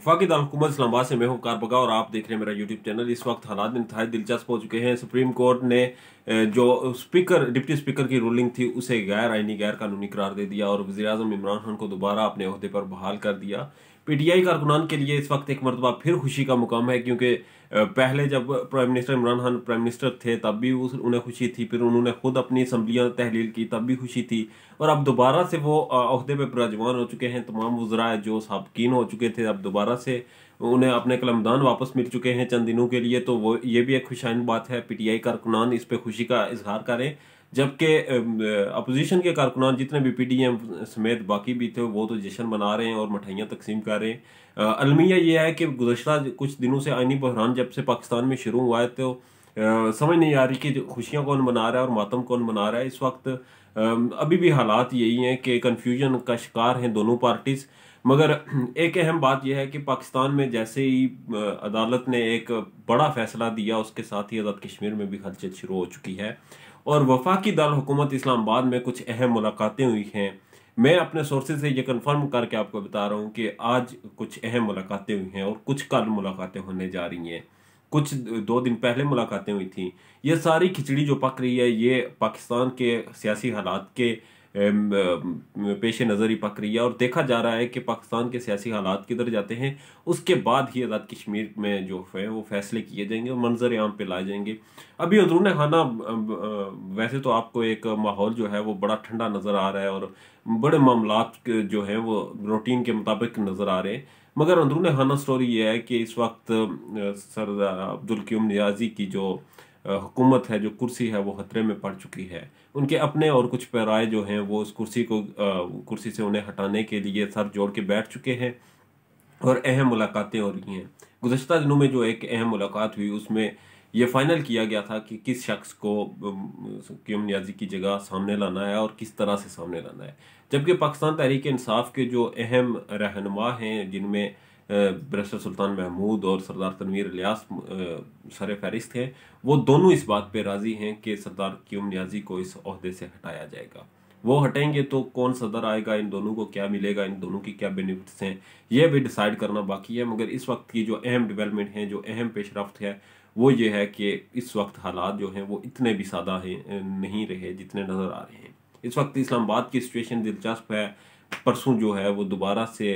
वफाकी दारकूमत इस्लाबाद से मैं हूं कारपगा और आप देख रहे हैं मेरा यूट्यूब चैनल इस वक्त हालात इंतहाई दिलचस्प हो चुके हैं सुप्रीम कोर्ट ने जो स्पीकर डिप्टी स्पीकर की रूलिंग थी उसे गैर आइनी गैर कानूनी करार दे दिया और वजी अजम इमरान खान को दोबारा अपने अहदे पर बहाल कर दिया पीटीआई कारकुनान के लिए इस वक्त एक मरतबा फिर खुशी का मुकाम है क्योंकि पहले जब prime minister Imran Khan prime minister थे तब भी उस उन्हें खुशी थी फिर उन्होंने खुद अपनी असम्बलियाँ तहलील की तब भी खुशी थी और अब दोबारा से वो अहदे पर बराजमान हो चुके हैं तमाम वज्राए जो सबकिन हो चुके थे अब दोबारा से उन्हें अपने कलमदान वापस मिल चुके हैं चंद दिनों के लिए तो वो ये भी एक खुशाइन बात है पी टी आई कारकुनान इस पर खुशी का इजहार करें जबकि अपोजिशन के कारकुनान जितने भी पी डी एम समेत बाकी भी थे वो तो जश्न मना रहे हैं और मिठाइयाँ तकसीम कर रहे हैं अलमिया ये है कि गुजशत कुछ दिनों से आइनी बहरान जब से पाकिस्तान में शुरू हुआ है तो समझ नहीं आ रही कि खुशियाँ कौन मना रहा है और मातम कौन मना रहा है इस वक्त अभी भी हालात यही हैं कि कन्फ्यूजन का शिकार हैं दोनों पार्टीज़ मगर एक अहम बात यह है कि पाकिस्तान में जैसे ही अदालत ने एक बड़ा फैसला दिया उसके साथ ही आज़ाद कश्मीर में भी हलचल शुरू हो चुकी है और वफाकी दारकूमत इस्लामाबाद में कुछ अहम मुलाकातें हुई हैं मैं अपने सोर्सेज से ये कन्फर्म करके आपको बता रहा हूँ कि आज कुछ अहम मुलाकातें हुई हैं और कुछ कल मुलाकातें होने जा रही हैं कुछ दो दिन पहले मुलाकातें हुई थी ये सारी खिचड़ी जो पक रही है ये पाकिस्तान के सियासी हालात के पेश नज़र ही पक रही है और देखा जा रहा है कि पाकिस्तान के सियासी हालात किधर जाते हैं उसके बाद ही आज़ाद कश्मीर में जो है वो फैसले किए जाएंगे और मंजर आम पे लाए जाएंगे अभी अंदरून खाना वैसे तो आपको एक माहौल जो है वो बड़ा ठंडा नज़र आ रहा है और बड़े मामला जो है वो रूटीन के मुताबिक नज़र आ रहे हैं मगर अंदरून खाना स्टोरी ये है कि इस वक्त सर अब्दुल क्यूम नियाजी की जो हुकूमत है जो कुर्सी है वो खतरे में पड़ चुकी है उनके अपने और कुछ पैराए जो हैं वो उस कुर्सी को कुर्सी से उन्हें हटाने के लिए सर जोड़ के बैठ चुके हैं और अहम मुलाकातें हो रही हैं गुजशत दिनों में जो एक अहम मुलाकात हुई उसमें ये फाइनल किया गया था कि किस शख्स को क्यूम न्याजी की जगह सामने लाना है और किस तरह से सामने लाना है जबकि पाकिस्तान तहरीक इंसाफ के जो अहम रहनुमा हैं जिनमें ब्रशर सुल्तान महमूद और सरदार तनवीर लियास सर फहरिस्त हैं वो दोनों इस बात पर राज़ी हैं कि सरदार क्यूम न्याजी को इस अहदे से हटाया जाएगा वो हटेंगे तो कौन सदर आएगा इन दोनों को क्या मिलेगा इन दोनों की क्या बेनिफिट्स हैं यह भी डिसाइड करना बाकी है मगर इस वक्त की जो अहम डेवलपमेंट हैं जो अहम पेशरफ है वो ये है कि इस वक्त हालात जो हैं वो इतने भी सादा हैं नहीं रहे जितने नज़र आ रहे हैं इस वक्त इस्लामाबाद की सिचुएशन दिलचस्प है परसों जो है वो दोबारा से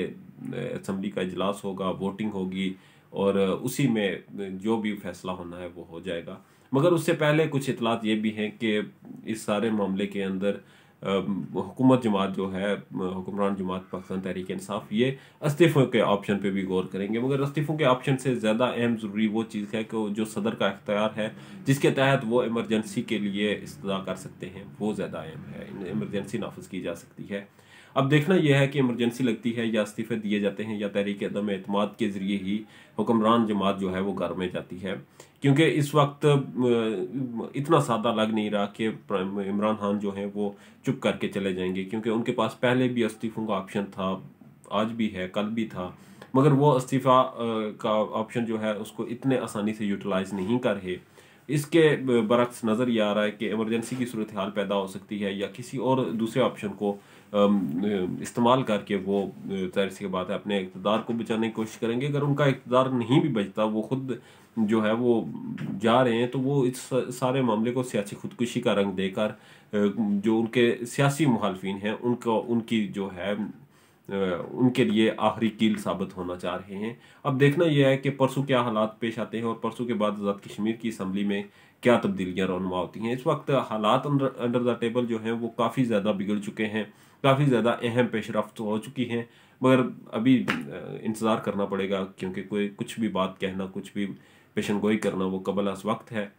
असम्बली का इजलास होगा वोटिंग होगी और उसी में जो भी फैसला होना है वो हो जाएगा मगर उससे पहले कुछ इतलात ये भी हैं कि इस सारे मामले के अंदर हुकूमत जमात जो है हुक्मरान जमात पाकिस्तान तहरीक इंसाफ ये इस्तीफ़ों के ऑप्शन पर भी गौर करेंगे मगर इस्तीफ़ों के ऑप्शन से ज़्यादा अहम ज़रूरी वो चीज़ है कि जो सदर का अख्तियार है जिसके तहत वो एमरजेंसी के लिए इस्तः कर सकते हैं वो ज़्यादा अहम है एमरजेंसी नाफज की जा सकती है अब देखना यह है कि इमरजेंसी लगती है या इस्तीफ़े दिए जाते हैं या तहरीक अदम अतमाद के ज़रिए ही हुक्मरान जमात जो है वो घर में जाती है क्योंकि इस वक्त इतना सादा लग नहीं रहा कि इमरान खान जो हैं वो चुप करके चले जाएंगे क्योंकि उनके पास पहले भी इस्तीफ़ों का ऑप्शन था आज भी है कल भी था मगर वो इस्तीफ़ा का ऑप्शन जो है उसको इतने आसानी से यूटिलाइज नहीं कर रहे इसके बरक्स नज़र ये आ रहा है कि एमरजेंसी की सूरत हाल पैदा हो सकती है या किसी और दूसरे ऑप्शन को इस्तेमाल करके वो जाहिर सी बात है अपने इकतदार को बचाने की कोशिश करेंगे अगर उनका इकतदार नहीं भी बचता वो खुद जो है वो जा रहे हैं तो वो इस सारे मामले को सियासी खुदकुशी का रंग देकर जो उनके सियासी मुहालफिन हैं उनको उनकी जो है उनके लिए आखिरी कील साबित होना चाह रहे हैं अब देखना यह है कि परसों क्या हालात पेश आते हैं और परसों के बाद आज़ाद कश्मीर की असम्बली में क्या तब्दीलियाँ रनुमा होती हैं इस वक्त हालात अंडर द टेबल जो हैं वो काफ़ी ज़्यादा बिगड़ चुके हैं काफ़ी ज़्यादा अहम पेशरफ हो चुकी हैं मगर अभी इंतज़ार करना पड़ेगा क्योंकि कोई कुछ भी बात कहना कुछ भी पेशन गोई करना वो कबल वक्त है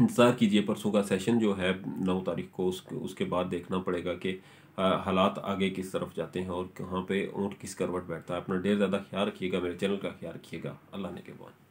इंतज़ार कीजिए परसों का सेशन जो है नौ तारीख को उस, उसके बाद देखना पड़ेगा कि हालात आगे किस तरफ जाते हैं और कहाँ पे ऊँट किस करवट बैठता है अपना ढेर ज़्यादा ख्याल रखिएगा मेरे चैनल का ख्याल रखिएगा अल्लाह ने के बाद